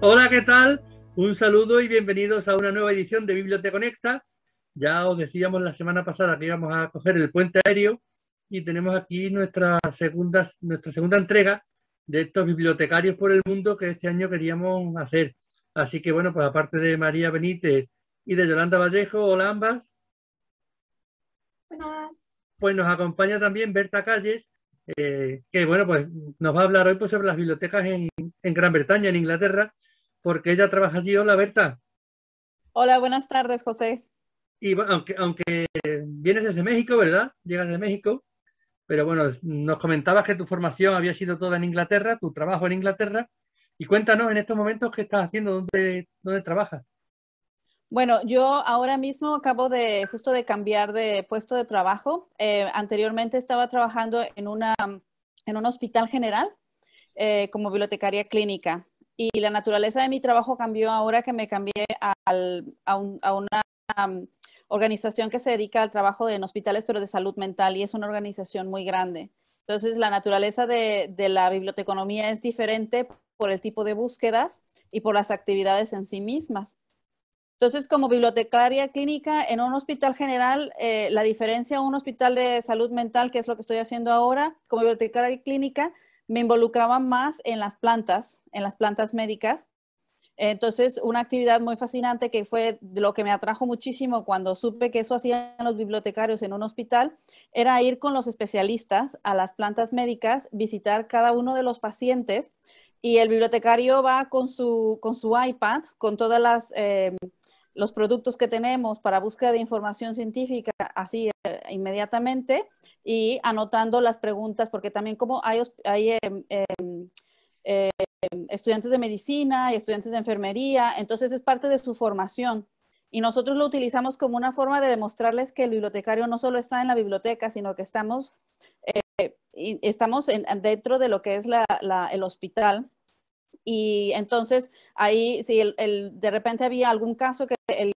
Hola, ¿qué tal? Un saludo y bienvenidos a una nueva edición de Biblioteca Conecta. Ya os decíamos la semana pasada que íbamos a coger el puente aéreo y tenemos aquí nuestra segunda, nuestra segunda entrega de estos bibliotecarios por el mundo que este año queríamos hacer. Así que bueno, pues aparte de María Benítez y de Yolanda Vallejo, hola ambas. Buenas. Pues nos acompaña también Berta Calles, eh, que bueno, pues nos va a hablar hoy pues, sobre las bibliotecas en, en Gran Bretaña, en Inglaterra, porque ella trabaja allí. Hola, Berta. Hola, buenas tardes, José. Y aunque, aunque vienes desde México, ¿verdad? Llegas de México. Pero bueno, nos comentabas que tu formación había sido toda en Inglaterra, tu trabajo en Inglaterra. Y cuéntanos en estos momentos qué estás haciendo, dónde, trabajas. Bueno, yo ahora mismo acabo de justo de cambiar de puesto de trabajo. Eh, anteriormente estaba trabajando en, una, en un hospital general eh, como bibliotecaria clínica. Y la naturaleza de mi trabajo cambió ahora que me cambié a, una organización que se dedica al trabajo en hospitales, pero de salud mental, y es una organización muy grande. Entonces, la naturaleza de, la biblioteconomía es diferente por el tipo de búsquedas y por las actividades en sí mismas. Entonces, como bibliotecaria clínica en un hospital general, eh, la diferencia a un hospital de salud mental, que es lo que estoy haciendo ahora, como bibliotecaria clínica, me involucraba más en las plantas, en las plantas médicas. Entonces, una actividad muy fascinante que fue lo que me atrajo muchísimo cuando supe que eso hacían los bibliotecarios en un hospital, era ir con los especialistas a las plantas médicas, visitar cada uno de los pacientes y el bibliotecario va con su, con su iPad, con todas las... Eh, los productos que tenemos para búsqueda de información científica así eh, inmediatamente y anotando las preguntas, porque también como hay, hay em, em, em, estudiantes de medicina y estudiantes de enfermería, entonces es parte de su formación. Y nosotros lo utilizamos como una forma de demostrarles que el bibliotecario no solo está en la biblioteca, sino que estamos, eh, estamos dentro de lo que es el hospital y entonces ahí, si de repente había algún caso que el,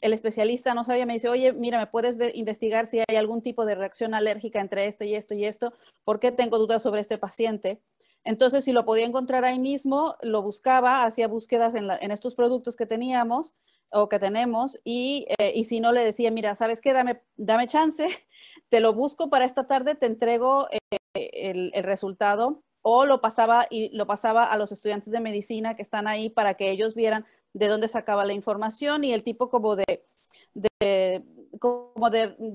especialista no sabía, me dice, oye, mira, ¿me puedes investigar si hay algún tipo de reacción alérgica entre este y esto y esto? ¿Por qué tengo dudas sobre este paciente? Entonces, si lo podía encontrar ahí mismo, lo buscaba, hacía búsquedas en, estos productos que teníamos o que tenemos eh, y, si no le decía, mira, ¿sabes qué? Dame, chance, te lo busco para esta tarde, te entrego eh, el resultado o lo pasaba y lo pasaba a los estudiantes de medicina que están ahí para que ellos vieran de dónde sacaba la información y el tipo como de,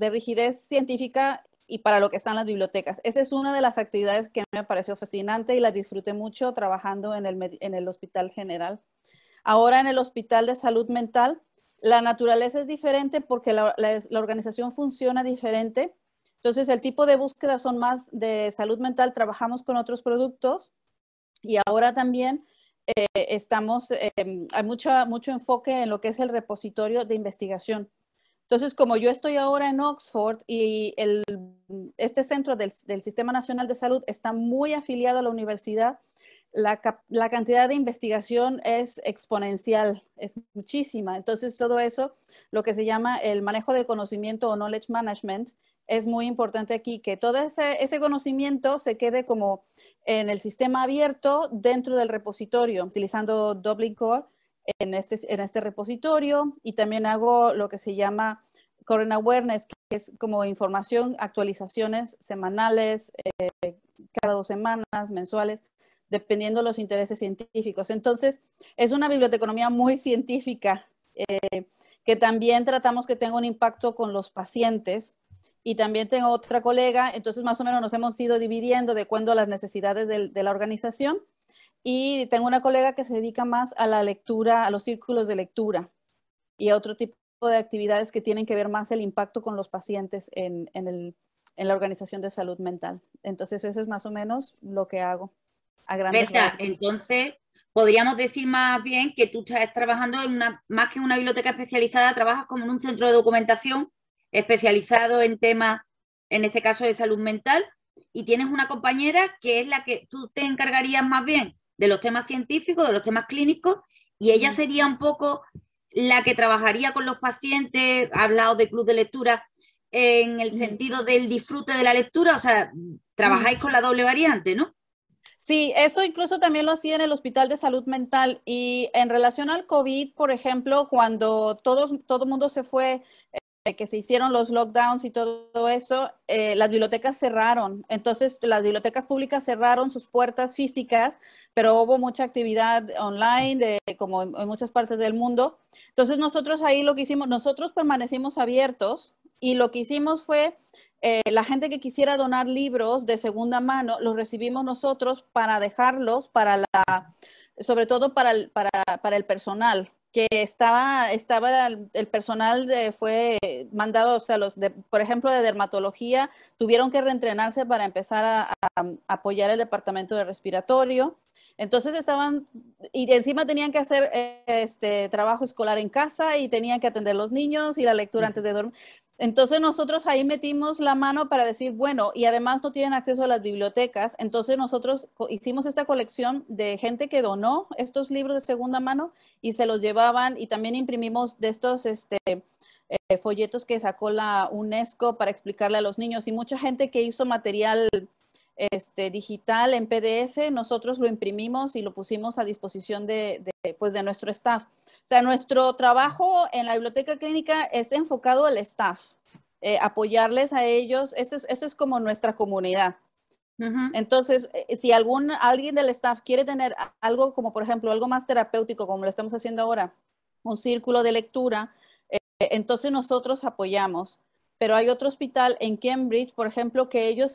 rigidez científica y para lo que están las bibliotecas. Esa es una de las actividades que me pareció fascinante y la disfruté mucho trabajando en el, Hospital General. Ahora en el Hospital de Salud Mental, la naturaleza es diferente porque la organización funciona diferente entonces, el tipo de búsqueda son más de salud mental, trabajamos con otros productos y ahora también eh, estamos, eh, hay mucho, enfoque en lo que es el repositorio de investigación. Entonces, como yo estoy ahora en Oxford y este centro del, Sistema Nacional de Salud está muy afiliado a la universidad, la, cantidad de investigación es exponencial, es muchísima. Entonces, todo eso, lo que se llama el manejo de conocimiento o knowledge management, es muy importante aquí que todo ese, conocimiento se quede como en el sistema abierto dentro del repositorio, utilizando Dublin Core en este, en este repositorio y también hago lo que se llama Current Awareness, que es como información, actualizaciones semanales, eh, cada dos semanas, mensuales, dependiendo los intereses científicos. Entonces, es una biblioteconomía muy científica, eh, que también tratamos que tenga un impacto con los pacientes y también tengo otra colega, entonces más o menos nos hemos ido dividiendo de cuándo las necesidades de, la organización. Y tengo una colega que se dedica más a la lectura, a los círculos de lectura y a otro tipo de actividades que tienen que ver más el impacto con los pacientes en, en, el, en la organización de salud mental. Entonces, eso es más o menos lo que hago a grandes entonces, podríamos decir más bien que tú estás trabajando en una, más que en una biblioteca especializada, trabajas como en un centro de documentación especializado en temas, en este caso de salud mental, y tienes una compañera que es la que tú te encargarías más bien de los temas científicos, de los temas clínicos, y ella mm. sería un poco la que trabajaría con los pacientes, ha hablado de club de lectura en el mm. sentido del disfrute de la lectura, o sea, trabajáis mm. con la doble variante, ¿no? Sí, eso incluso también lo hacía en el Hospital de Salud Mental y en relación al COVID, por ejemplo, cuando todo el mundo se fue que se hicieron los lockdowns y todo eso, eh, las bibliotecas cerraron. Entonces, las bibliotecas públicas cerraron sus puertas físicas, pero hubo mucha actividad online, de, como en, muchas partes del mundo. Entonces, nosotros ahí lo que hicimos, nosotros permanecimos abiertos y lo que hicimos fue eh, la gente que quisiera donar libros de segunda mano, los recibimos nosotros para dejarlos para la, sobre todo para el, para, para el personal, que estaba, estaba el personal de, fue mandado, o sea, los de, por ejemplo, de dermatología, tuvieron que reentrenarse para empezar a, a apoyar el departamento de respiratorio. Entonces estaban, y encima tenían que hacer este trabajo escolar en casa y tenían que atender los niños y la lectura antes de dormir. Entonces nosotros ahí metimos la mano para decir, bueno, y además no tienen acceso a las bibliotecas, entonces nosotros hicimos esta colección de gente que donó estos libros de segunda mano y se los llevaban y también imprimimos de estos este, eh, folletos que sacó la UNESCO para explicarle a los niños y mucha gente que hizo material este, digital en PDF, nosotros lo imprimimos y lo pusimos a disposición de, pues, de nuestro staff. O sea, nuestro trabajo en la biblioteca clínica es enfocado al staff, eh, apoyarles a ellos, eso es, como nuestra comunidad. Entonces, eh, si algún, alguien del staff quiere tener algo como, por ejemplo, algo más terapéutico, como lo estamos haciendo ahora, un círculo de lectura, eh, entonces nosotros apoyamos pero hay otro hospital en Cambridge, por ejemplo, que ellos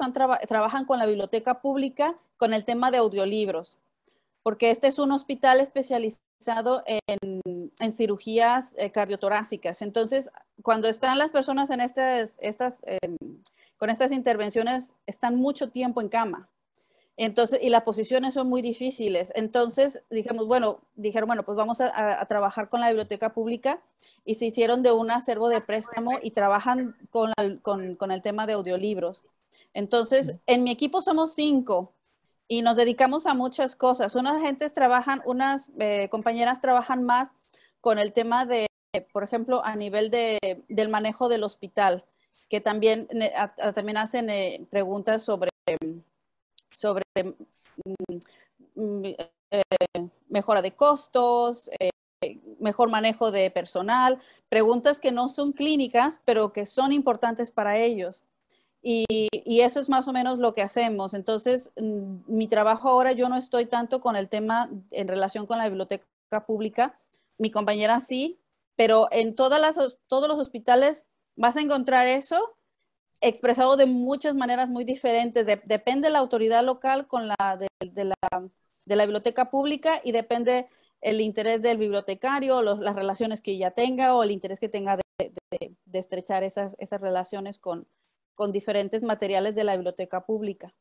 trabajan con la biblioteca pública con el tema de audiolibros, porque este es un hospital especializado en, cirugías eh, cardiotorácicas. Entonces, cuando están las personas en estas, em, con estas intervenciones, están mucho tiempo en cama. Entonces, y las posiciones son muy difíciles. Entonces, dijimos, bueno, dijeron, bueno, pues vamos a trabajar con la biblioteca pública y se hicieron de un acervo de préstamo y trabajan con, el tema de audiolibros. Entonces, en mi equipo somos cinco y nos dedicamos a muchas cosas. Unas gentes trabajan, unas eh, compañeras trabajan más con el tema de, por ejemplo, a nivel de, del manejo del hospital, que también, también hacen eh, preguntas sobre, sobre mm, mm, eh, mejora de costos, mejor manejo de personal, preguntas que no son clínicas, pero que son importantes para ellos. Y, eso es más o menos lo que hacemos. Entonces, mm, mi trabajo ahora, yo no estoy tanto con el tema en relación con la biblioteca pública, mi compañera sí, pero en todas todos los hospitales vas a encontrar eso expresado de muchas maneras muy diferentes. De, depende la autoridad local con la la de la biblioteca pública y depende el interés del bibliotecario, las relaciones que ya tenga o el interés que tenga de, estrechar esas, relaciones con, diferentes materiales de la biblioteca pública.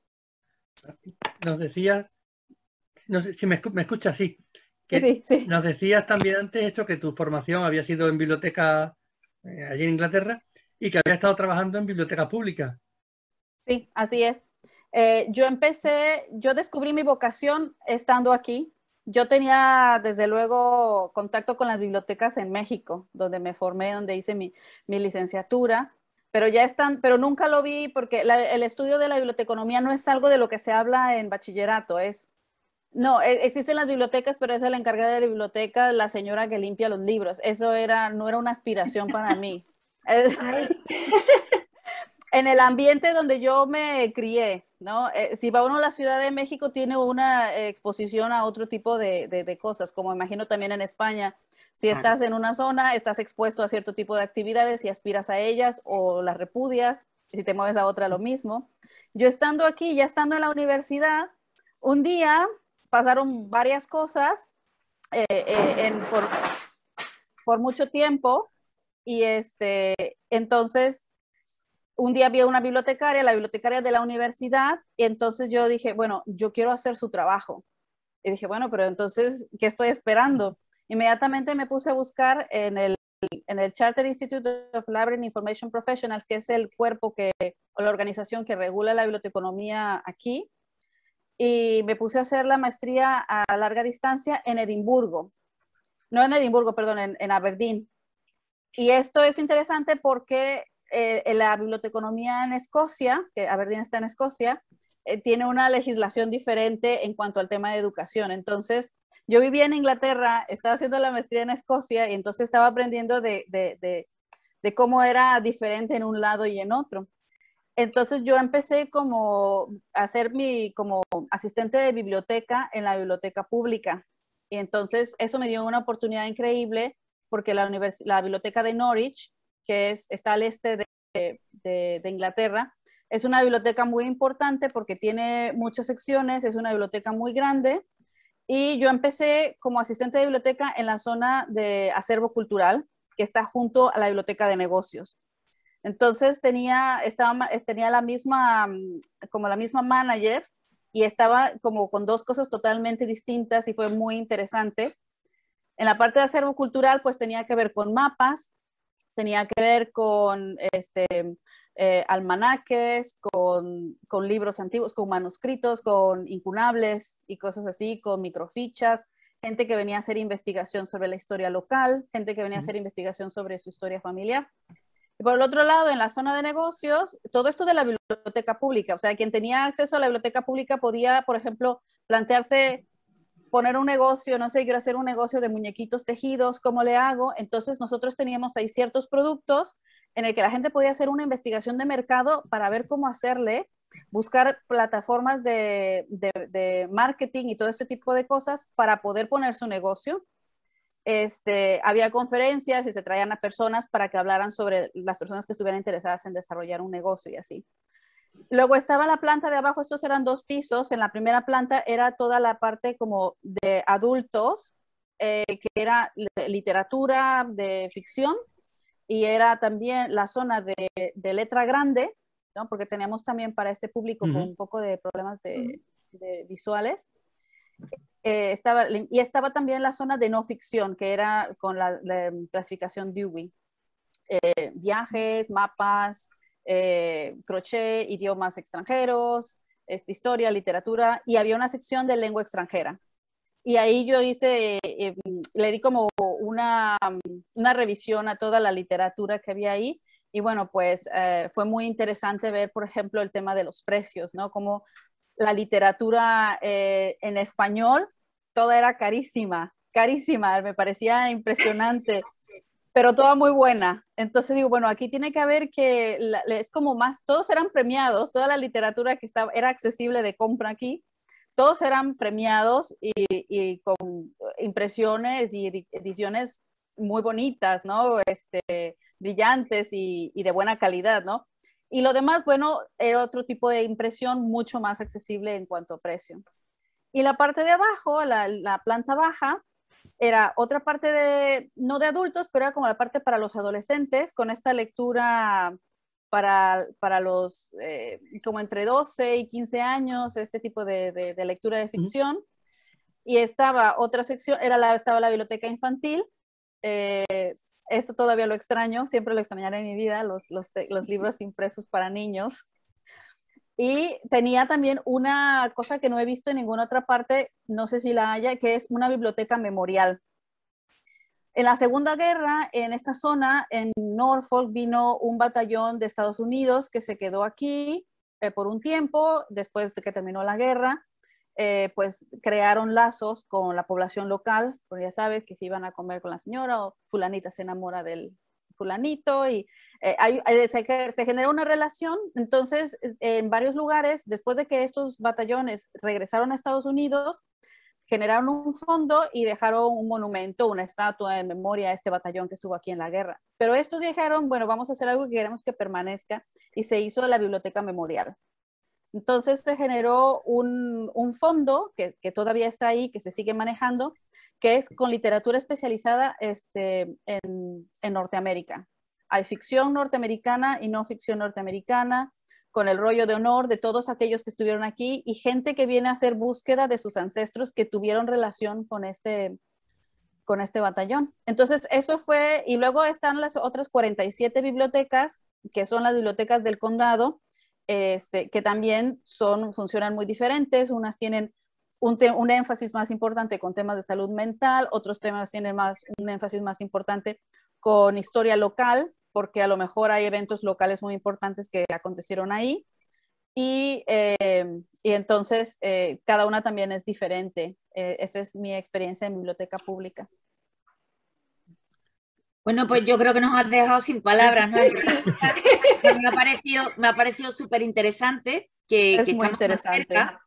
Nos decía, si me, escuchas, sí, que Nos decías también antes esto que tu formación había sido en biblioteca eh, allí en Inglaterra y que había estado trabajando en biblioteca pública. Sí, así es. Eh, yo empecé, yo descubrí mi vocación estando aquí, yo tenía desde luego contacto con las bibliotecas en México, donde me formé, donde hice mi, licenciatura, pero ya están, pero nunca lo vi porque el estudio de la biblioteconomía no es algo de lo que se habla en bachillerato, es no, e, existen las bibliotecas, pero es la encargada de la biblioteca, la señora que limpia los libros. Eso era, no era una aspiración para mí. en el ambiente donde yo me crié, ¿no? Eh, si va uno a la Ciudad de México, tiene una exposición a otro tipo de, cosas, como imagino también en España. Si estás en una zona, estás expuesto a cierto tipo de actividades y aspiras a ellas o las repudias, si te mueves a otra, lo mismo. Yo estando aquí, ya estando en la universidad, un día pasaron varias cosas eh, eh, en, por, por mucho tiempo y este, entonces un día vi a una bibliotecaria, la bibliotecaria de la universidad, y entonces yo dije, bueno, yo quiero hacer su trabajo. Y dije, bueno, pero entonces, ¿qué estoy esperando? Inmediatamente me puse a buscar en el, en el Charter Institute of Library and Information Professionals, que es el cuerpo que, o la organización que regula la biblioteconomía aquí, y me puse a hacer la maestría a larga distancia en Edimburgo. No en Edimburgo, perdón, en Aberdeen. Y esto es interesante porque eh, en la biblioteconomía en Escocia, que Aberdeen está en Escocia, eh, tiene una legislación diferente en cuanto al tema de educación. Entonces, yo vivía en Inglaterra, estaba haciendo la maestría en Escocia y entonces estaba aprendiendo de, cómo era diferente en un lado y en otro. Entonces yo empecé como a ser mi como asistente de biblioteca en la biblioteca pública. Y entonces eso me dio una oportunidad increíble porque la, la biblioteca de Norwich que es, está al este de, de, Inglaterra. Es una biblioteca muy importante porque tiene muchas secciones, es una biblioteca muy grande y yo empecé como asistente de biblioteca en la zona de acervo cultural que está junto a la biblioteca de negocios. Entonces tenía, estaba, eh, tenía la misma, mm, como la misma manager y estaba como con dos cosas totalmente distintas y fue muy interesante. En la parte de acervo cultural pues tenía que ver con mapas, tenía que ver con este, eh, almanaques, con, con, libros antiguos, con manuscritos, con incunables y cosas así, con microfichas, gente que venía a hacer investigación sobre la historia local, gente que venía a hacer investigación sobre su historia familiar. Y por el otro lado, en la zona de negocios, todo esto de la biblioteca pública, o sea, quien tenía acceso a la biblioteca pública podía, por ejemplo, plantearse poner un negocio, no sé, quiero hacer un negocio de muñequitos tejidos, ¿cómo le hago? Entonces nosotros teníamos ahí ciertos productos en el que la gente podía hacer una investigación de mercado para ver cómo hacerle, buscar plataformas de, marketing y todo este tipo de cosas para poder poner su negocio. Este, había conferencias y se traían a personas para que hablaran sobre las personas que estuvieran interesadas en desarrollar un negocio y así. Luego estaba la planta de abajo, estos eran dos pisos. En la primera planta era toda la parte como de adultos, eh, que era literatura de ficción y era también la zona de, letra grande, porque teníamos también para este público un poco de problemas de, visuales. Eh, estaba, y estaba también la zona de no ficción, que era con la, clasificación Dewey. Eh, viajes, mapas, eh, crochet, idiomas extranjeros, este, historia, literatura, y había una sección de lengua extranjera. Y ahí yo hice, eh, em, le di como una, revisión a toda la literatura que había ahí. Y bueno, pues eh, fue muy interesante ver, por ejemplo, el tema de los precios, ¿no? Como la literatura en español, toda era carísima, carísima, me parecía impresionante pero toda muy buena. Entonces digo, bueno, aquí tiene que haber que es como más, todos eran premiados, toda la literatura que estaba, era accesible de compra aquí, todos eran premiados y, con impresiones y ediciones muy bonitas, ¿no? Este, brillantes y, de buena calidad, ¿no? Y lo demás, bueno, era otro tipo de impresión mucho más accesible en cuanto a precio. Y la parte de abajo, la planta baja, era otra parte de, no de adultos, pero era como la parte para los adolescentes, con esta lectura para, para los, eh, como entre 12 y 15 años, este tipo de, lectura de ficción. Y estaba otra sección, era la, estaba la biblioteca infantil. Eh, esto todavía lo extraño, siempre lo extrañaré en mi vida, los, los libros impresos para niños. Y tenía también una cosa que no he visto en ninguna otra parte, no sé si la haya, que es una biblioteca memorial. En la Segunda Guerra, en esta zona, en Norfolk, vino un batallón de Estados Unidos que se quedó aquí eh, por un tiempo, después de que terminó la guerra, eh, pues crearon lazos con la población local, porque ya sabes que se iban a comer con la señora o fulanita se enamora del fulanito y eh, eh, se, generó una relación, entonces eh, en varios lugares, después de que estos batallones regresaron a Estados Unidos, generaron un fondo y dejaron un monumento, una estatua en memoria a este batallón que estuvo aquí en la guerra. Pero estos dijeron, bueno, vamos a hacer algo que queremos que permanezca y se hizo la biblioteca memorial. Entonces se generó un, fondo que, todavía está ahí, que se sigue manejando, que es con literatura especializada este, en Norteamérica. Hay ficción norteamericana y no ficción norteamericana, con el rollo de honor de todos aquellos que estuvieron aquí y gente que viene a hacer búsqueda de sus ancestros que tuvieron relación con este, con este batallón. Entonces, eso fue, y luego están las otras 47 bibliotecas, que son las bibliotecas del condado, este, que también son, funcionan muy diferentes. Unas tienen un, un, énfasis más importante con temas de salud mental, otros temas tienen más, un énfasis más importante con historia local, porque a lo mejor hay eventos locales muy importantes que acontecieron ahí. Y, em, y entonces eh, cada una también es diferente. Eh, esa es mi experiencia en biblioteca pública. Bueno, pues yo creo que nos has dejado sin palabras, ¿no? me ha parecido, me ha parecido súper interesante que, estamos tan cerca.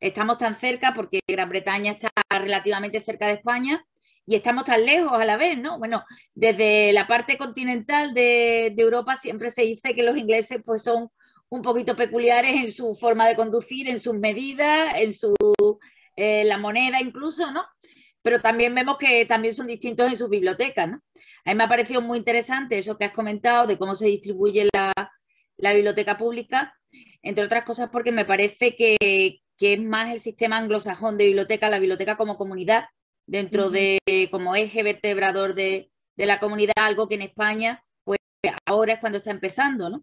Estamos tan cerca porque Gran Bretaña está relativamente cerca de España y estamos tan lejos a la vez, ¿no? Bueno, desde la parte continental de, Europa siempre se dice que los ingleses pues son un poquito peculiares en su forma de conducir, en sus medidas, en su eh, la moneda incluso, ¿no? Pero también vemos que también son distintos en sus bibliotecas, ¿no? A mí me ha parecido muy interesante eso que has comentado de cómo se distribuye la, biblioteca pública, entre otras cosas porque me parece que, que es más el sistema anglosajón de biblioteca, la biblioteca como comunidad, dentro de como eje vertebrador de, de la comunidad, algo que en España, pues ahora es cuando está empezando, ¿no?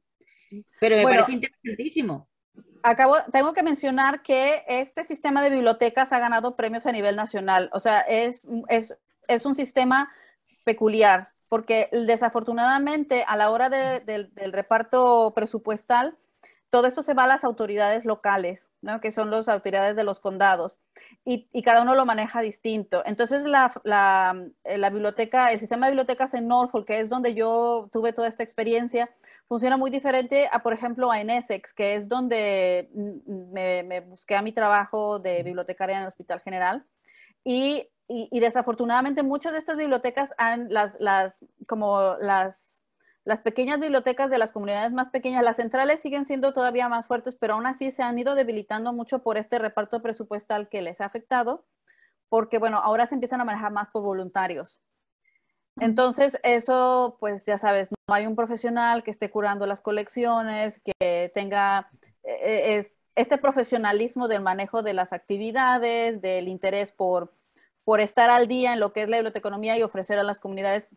Pero me parece interesantísimo. Acabo, tengo que mencionar que este sistema de bibliotecas ha ganado premios a nivel nacional. O sea, es, es, es un sistema peculiar, porque desafortunadamente a la hora de, del reparto presupuestal, todo esto se va a las autoridades locales, ¿no? que son las autoridades de los condados, y, cada uno lo maneja distinto. Entonces, eh, la, biblioteca, el sistema de bibliotecas en Norfolk, que es donde yo tuve toda esta experiencia, funciona muy diferente a, por ejemplo, a en Essex, que es donde me, busqué a mi trabajo de bibliotecaria en el Hospital General. Y, y desafortunadamente muchas de estas bibliotecas han, las, las, como las las pequeñas bibliotecas de las comunidades más pequeñas, las centrales siguen siendo todavía más fuertes, pero aún así se han ido debilitando mucho por este reparto presupuestal que les ha afectado, porque bueno, ahora se empiezan a manejar más por voluntarios. Entonces, eso, pues ya sabes, no hay un profesional que esté curando las colecciones, que tenga eh, eh, este profesionalismo del manejo de las actividades, del interés por, por estar al día en lo que es la biblioteconomía y ofrecer a las comunidades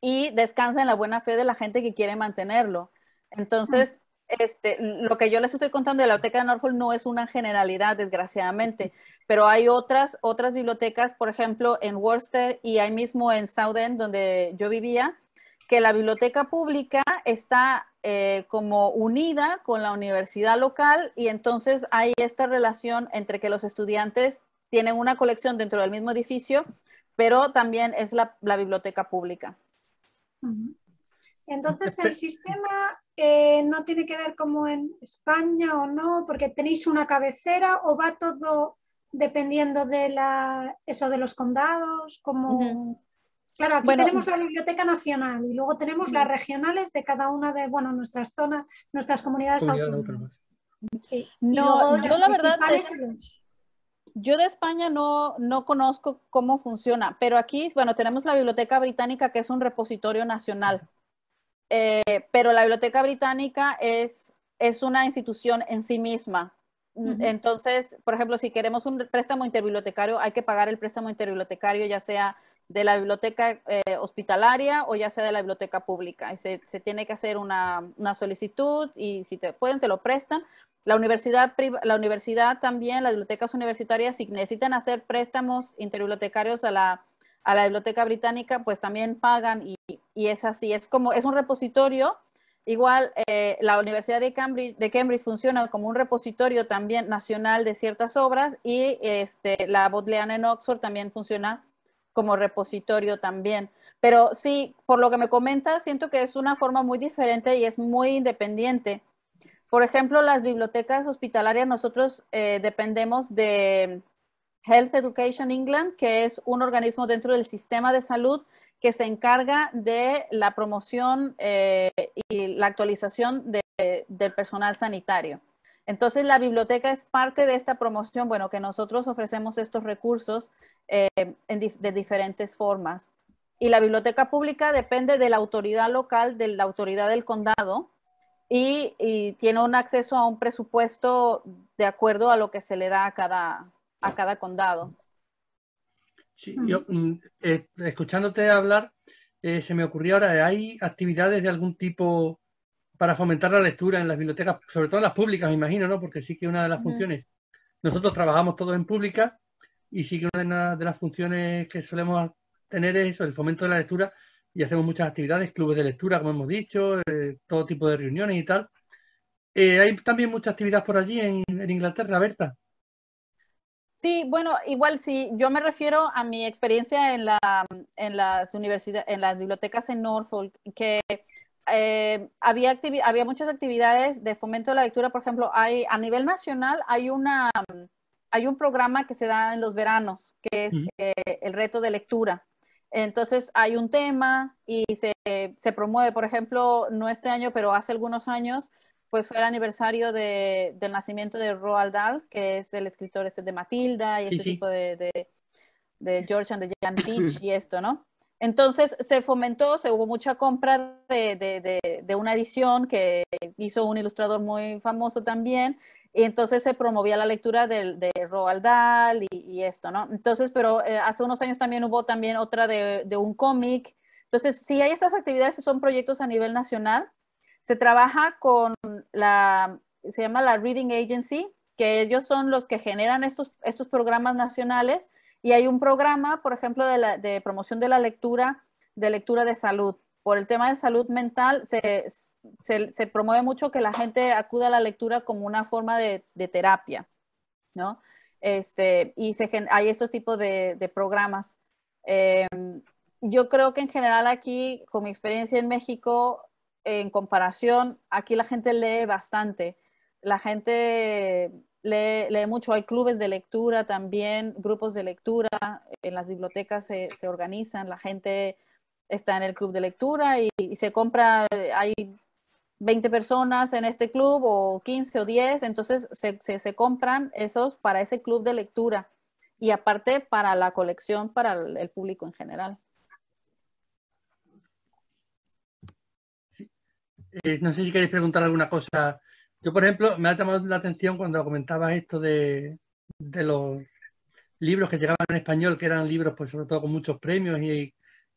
y descansa en la buena fe de la gente que quiere mantenerlo. Entonces, este, lo que yo les estoy contando de la biblioteca de Norfolk no es una generalidad, desgraciadamente, pero hay otras, otras bibliotecas, por ejemplo, en Worcester y ahí mismo en Southend, donde yo vivía, que la biblioteca pública está eh, como unida con la universidad local y entonces hay esta relación entre que los estudiantes tienen una colección dentro del mismo edificio, pero también es la biblioteca pública. Entonces, el sistema eh, no tiene que ver como en España o no, porque tenéis una cabecera o va todo dependiendo de la, eso de los condados, como... Claro, aquí tenemos la Biblioteca Nacional y luego tenemos las regionales de cada una de bueno, nuestras zonas, nuestras comunidades autónomas. No, yo la verdad... Yo de España no, conozco cómo funciona, pero aquí, bueno, tenemos la Biblioteca Británica, que es un repositorio nacional. Eh, pero la Biblioteca Británica es, es una institución en sí misma. Entonces, por ejemplo, si queremos un préstamo interbibliotecario, hay que pagar el préstamo interbibliotecario, ya sea de la biblioteca eh, hospitalaria o ya sea de la biblioteca pública. Se, se tiene que hacer una, solicitud y si te pueden, te lo prestan. La universidad, la universidad también, las bibliotecas universitarias, si necesitan hacer préstamos interbibliotecarios a la, biblioteca británica, pues también pagan y, es así. Es como, es un repositorio. Igual eh, la Universidad de Cambridge, de Cambridge, funciona como un repositorio también nacional de ciertas obras y este, la Bodleiana en Oxford también funciona como repositorio también. Pero sí, por lo que me comenta, siento que es una forma muy diferente y es muy independiente. Por ejemplo, las bibliotecas hospitalarias, nosotros eh, dependemos de Health Education England, que es un organismo dentro del sistema de salud que se encarga de la promoción eh, y la actualización del personal sanitario. Entonces, la biblioteca es parte de esta promoción, bueno, que nosotros ofrecemos estos recursos eh, de diferentes formas. Y la biblioteca pública depende de la autoridad local, de la autoridad del condado, y, tiene un acceso a un presupuesto de acuerdo a lo que se le da a cada, a cada condado. Sí, yo, mm, eh, escuchándote hablar, eh, se me ocurrió ahora, ¿hay actividades de algún tipo para fomentar la lectura en las bibliotecas, sobre todo en las públicas, me imagino, ¿no? Porque sí que una de las funciones, nosotros trabajamos todos en pública y sí que una de las funciones que solemos tener es el fomento de la lectura y hacemos muchas actividades, clubes de lectura, como hemos dicho, eh, todo tipo de reuniones y tal. Eh, hay también muchas actividad por allí en, Inglaterra, Berta. Sí, bueno, igual sí, yo me refiero a mi experiencia en las universidades, en las bibliotecas en Norfolk, que eh, había, había muchas actividades de fomento de la lectura. Por ejemplo, hay, a nivel nacional hay, una, hay un programa que se da en los veranos, que es eh, el reto de lectura. Entonces hay un tema y se, promueve, por ejemplo, no este año, pero hace algunos años, pues fue el aniversario del nacimiento de Roald Dahl, que es el escritor este de Matilda y este tipo de, George and the Jan Peach y esto, ¿no? Entonces se fomentó, se hubo mucha compra de, una edición que hizo un ilustrador muy famoso también, y entonces se promovía la lectura de, Roald Dahl y, esto, ¿no? Entonces, pero eh, hace unos años también hubo también otra de, un cómic. Entonces, si hay estas actividades, son proyectos a nivel nacional. Se trabaja con la, se llama la Reading Agency, que ellos son los que generan estos programas nacionales y hay un programa, por ejemplo, de, promoción de la lectura, de lectura de salud. Por el tema de salud mental, se, promueve mucho que la gente acuda a la lectura como una forma de, terapia, ¿no? Este, y se, hay esos tipos de, programas. Eh, yo creo que en general aquí, con mi experiencia en México, en comparación, aquí la gente lee bastante. La gente Lee, mucho, hay clubes de lectura también, grupos de lectura, en las bibliotecas se, se organizan, la gente está en el club de lectura y, se compra, eh, hay 20 personas en este club o 15 o 10, entonces se, se, compran esos para ese club de lectura y aparte para la colección, para el, público en general. Eh, no sé si queréis preguntar alguna cosa yo, por ejemplo, me ha llamado la atención cuando comentabas esto de, los libros que llegaban en español, que eran libros, pues sobre todo con muchos premios y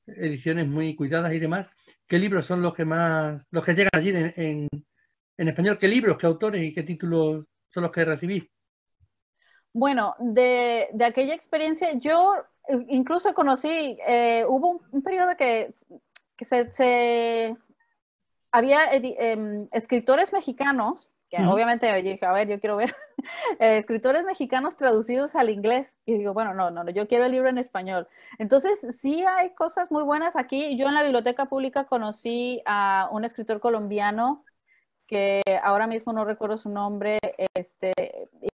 ediciones muy cuidadas y demás. ¿Qué libros son los que más, los que llegan allí en, español? ¿Qué libros, qué autores y qué títulos son los que recibís? Bueno, de, aquella experiencia, yo incluso conocí, eh, hubo un, periodo que, se había em, escritores mexicanos, que obviamente yo dije, a ver, yo quiero ver, eh, escritores mexicanos traducidos al inglés. Y digo, bueno, no, no, no, yo quiero el libro en español. Entonces, sí hay cosas muy buenas aquí. Yo en la biblioteca pública conocí a un escritor colombiano que ahora mismo no recuerdo su nombre, este,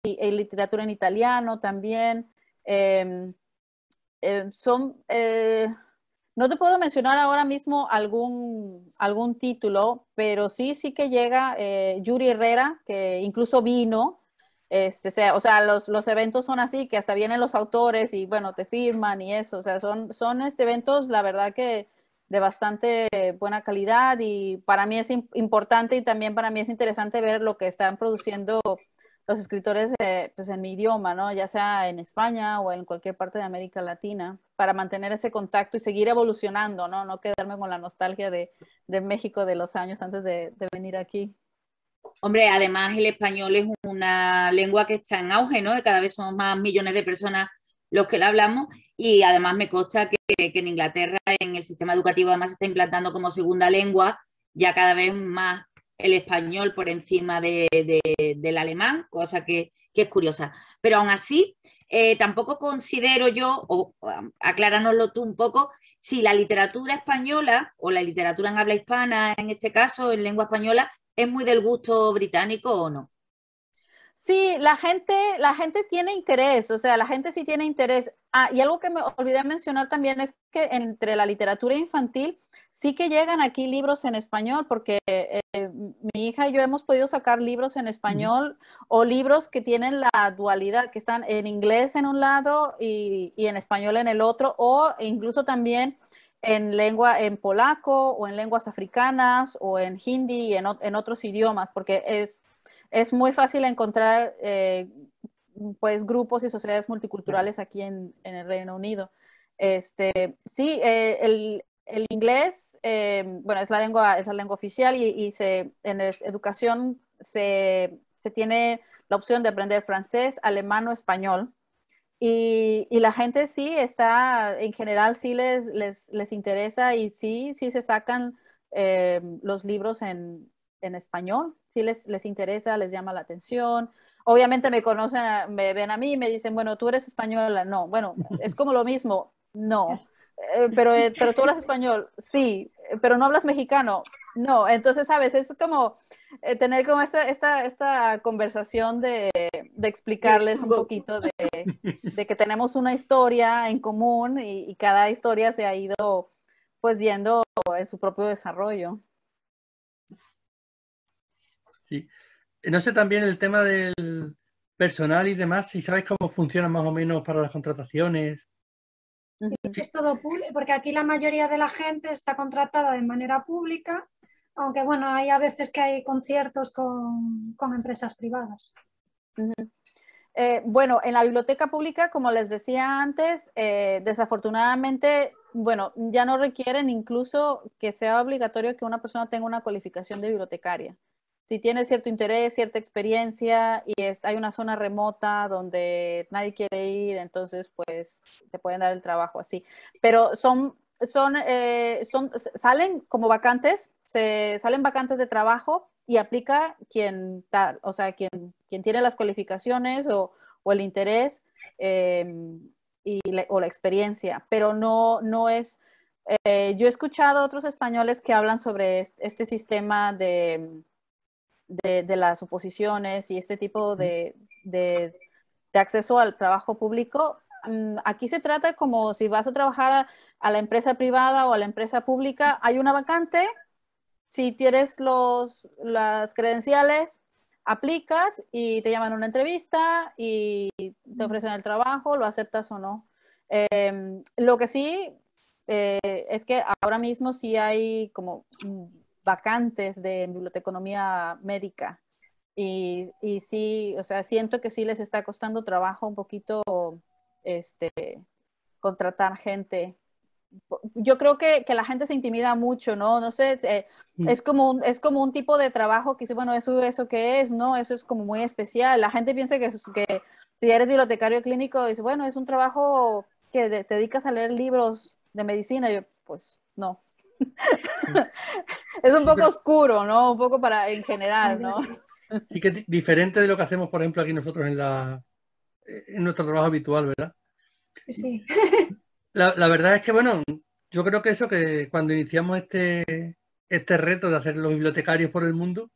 y, literatura en italiano también. Em, em, son, eh, no te puedo mencionar ahora mismo algún, algún título, pero sí, sí que llega eh, Yuri Herrera, que incluso vino. Este, o sea, los, los, eventos son así, que hasta vienen los autores y bueno, te firman y eso. O sea, son, son este, eventos, la verdad que de bastante buena calidad y para mí es importante y también para mí es interesante ver lo que están produciendo los escritores pues en mi idioma, ¿no? ya sea en España o en cualquier parte de América Latina, para mantener ese contacto y seguir evolucionando, no, no quedarme con la nostalgia de, México de los años antes de, venir aquí. Hombre, además el español es una lengua que está en auge, ¿no? Cada vez somos más millones de personas los que la hablamos y además me consta que, que en Inglaterra en el sistema educativo además se está implantando como segunda lengua ya cada vez más el español por encima de, del alemán, cosa que, es curiosa. Pero aún así, eh, tampoco considero yo, o acláranoslo tú un poco, si la literatura española o la literatura en habla hispana, en este caso, en lengua española, es muy del gusto británico o no. Sí, la gente, la gente tiene interés, o sea, la gente sí tiene interés. Ah, y algo que me olvidé mencionar también es que entre la literatura infantil sí que llegan aquí libros en español, porque eh, mi hija y yo hemos podido sacar libros en español o libros que tienen la dualidad, que están en inglés en un lado y, en español en el otro, o incluso también en lengua en polaco o en lenguas africanas o en hindi y en otros idiomas, porque es es muy fácil encontrar eh, pues grupos y sociedades multiculturales aquí en, en el Reino Unido. Este, sí, eh, el, el, inglés, eh, bueno, es la lengua, es la lengua oficial y, y se, en educación se, se, tiene la opción de aprender francés, alemán o español. Y, y la gente sí está, en general sí les, les, les interesa y sí, sí se sacan los libros en, en español, si les, les interesa, les llama la atención. Obviamente me conocen, me ven a mí y me dicen, bueno, tú eres española. No, bueno, es como lo mismo. No. Eh, pero, eh, pero tú hablas español, sí, pero no hablas mexicano, no. Entonces, a veces es como eh, tener como esta, conversación de, explicarles un poquito de, que tenemos una historia en común y, y, cada historia se ha ido pues yendo en su propio desarrollo. Y No sé también el tema del personal y demás, si sabes cómo funciona más o menos para las contrataciones. es todo público, porque aquí la mayoría de la gente está contratada de manera pública, aunque bueno, hay a veces que hay conciertos con, empresas privadas. Eh, bueno, en la biblioteca pública, como les decía antes, eh, desafortunadamente, bueno, ya no requieren incluso que sea obligatorio que una persona tenga una cualificación de bibliotecaria si tienes cierto interés, cierta experiencia y hay una zona remota donde nadie quiere ir, entonces pues te pueden dar el trabajo así. Pero son, son, eh, salen como vacantes, se salen vacantes de trabajo y aplica quien, tal, o sea, quien, quien tiene las cualificaciones o, el interés em, y o la experiencia, pero no, no es... Eh, yo he escuchado a otros españoles que hablan sobre este sistema de, de, las oposiciones y este tipo de, acceso al trabajo público, mm, aquí se trata como si vas a trabajar a, la empresa privada o a la empresa pública, hay una vacante, si tienes los, las credenciales, aplicas y te llaman a una entrevista y te ofrecen el trabajo, lo aceptas o no. Em, lo que sí eh, es que ahora mismo sí hay como mm, vacantes de biblioteconomía médica. Y, y, sí, o sea, siento que sí les está costando trabajo un poquito este, contratar gente. Yo creo que, la gente se intimida mucho, ¿no? No sé, eh, mm. es, como un, es como un tipo de trabajo que dice, bueno, ¿eso, eso qué es? No, eso es como muy especial. La gente piensa que, que si eres bibliotecario clínico, dice, bueno, es un trabajo que te dedicas a leer libros de medicina. Yo, pues no, es un poco oscuro, ¿no? Un poco para en general, ¿no? Sí que diferente de lo que hacemos, por ejemplo, aquí nosotros en, la, en nuestro trabajo habitual, ¿verdad? Sí. La, verdad es que, bueno, yo creo que eso que cuando iniciamos este, este reto de hacer los bibliotecarios por el mundo,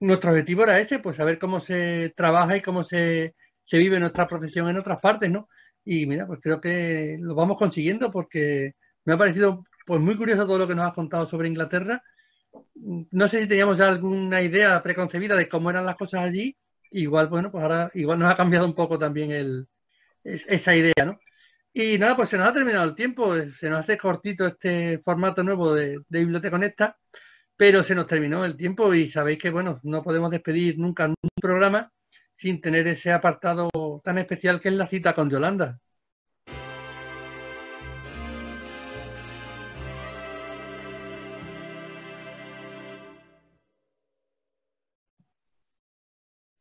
nuestro objetivo era ese, pues saber cómo se trabaja y cómo se, se vive nuestra profesión en otras partes, ¿no? Y mira, pues creo que lo vamos consiguiendo porque me ha parecido pues muy curioso todo lo que nos has contado sobre Inglaterra. No sé si teníamos alguna idea preconcebida de cómo eran las cosas allí. Igual, bueno, pues ahora igual nos ha cambiado un poco también esa idea, ¿no? Y nada, pues se nos ha terminado el tiempo, eh, se nos hace cortito este formato nuevo de, de Biblioteca Conecta, pero se nos terminó el tiempo y sabéis que, bueno, no podemos despedir nunca un programa sin tener ese apartado tan especial que es la cita con Yolanda.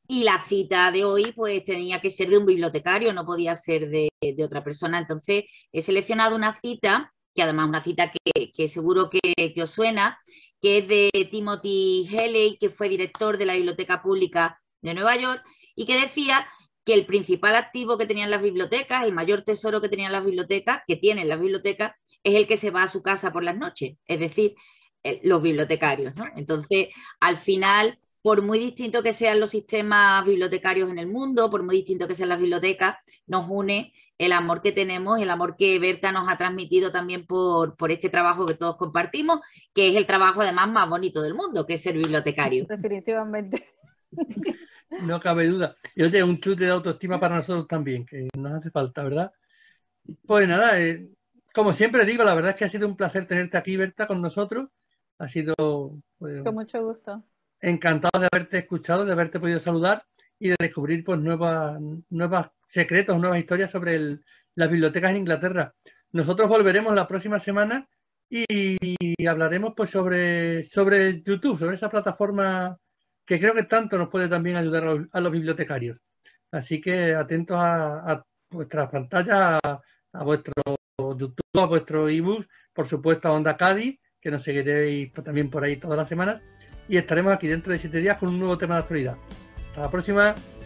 Y la cita de hoy pues tenía que ser de un bibliotecario, no podía ser de, otra persona. Entonces he seleccionado una cita, que además una cita que, seguro que, os suena, que es de Timothy Haley, que fue director de la Biblioteca Pública de Nueva York, y que decía que el principal activo que tenían las bibliotecas, el mayor tesoro que tenían las bibliotecas, que tienen las bibliotecas, es el que se va a su casa por las noches, es decir, eh, los bibliotecarios. Entonces, al final por muy distinto que sean los sistemas bibliotecarios en el mundo, por muy distinto que sean las bibliotecas, nos une el amor que tenemos, el amor que Berta nos ha transmitido también por, este trabajo que todos compartimos, que es el trabajo además más bonito del mundo, que es ser bibliotecario. Definitivamente. No cabe duda. Yo tengo un chute de autoestima para nosotros también, que nos hace falta, ¿verdad? Pues nada, eh, como siempre digo, la verdad es que ha sido un placer tenerte aquí, Berta, con nosotros. Ha sido... Pues, con mucho gusto. Encantado de haberte escuchado, de haberte podido saludar y de descubrir pues, nuevas, nuevas secretos, nuevas historias sobre las bibliotecas en Inglaterra. Nosotros volveremos la próxima semana y, hablaremos pues, sobre, sobre YouTube, sobre esa plataforma que creo que tanto nos puede también ayudar a los, bibliotecarios. Así que atentos a, vuestra vuestras pantallas, a, vuestro YouTube, a vuestro ebook, por supuesto a Onda Cádiz, que nos seguiréis también por ahí todas las semanas, y estaremos aquí dentro de 7 días con un nuevo tema de actualidad. Hasta la próxima.